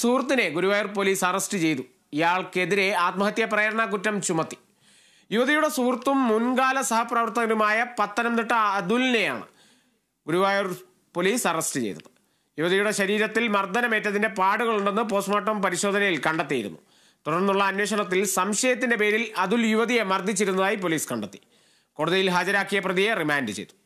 സുഹൃത്തിനെ Guruvayur police arrest ചെയ്തു ഇയാൾക്കെതിരെ ആത്മഹത്യാ പ്രേരണ കുറ്റം ചുമത്തി യുവതിയുടെ സുഹൃത്തും മുൻകാല സഹപ്രവർത്തകരുമായ പത്തനംതിട്ട അതുലിനെയാണ് ഗുരുവായൂർ പോലീസ് അറസ്റ്റ് ചെയ്തത് യുവതിയുടെ ശരീരത്തിൽ മർദ്ദനമേറ്റതിന്റെ പാടുകളുണ്ടെന്ന് പോസ്റ്റ്മോർട്ടം പരിശോധനയിൽ കണ്ടെത്തിയിരുന്നു തുടർന്നുള്ള അന്വേഷണത്തിൽ സംശയത്തിന്റെ പേരിൽ അതുൽ യുവതിയെ മർദ്ദിച്ചിരുന്നതായി പോലീസ് കണ്ടെത്തി കോടതിയിൽ ഹാജരാക്കിയ പ്രതിയെ റിമാൻഡ് ചെയ്തു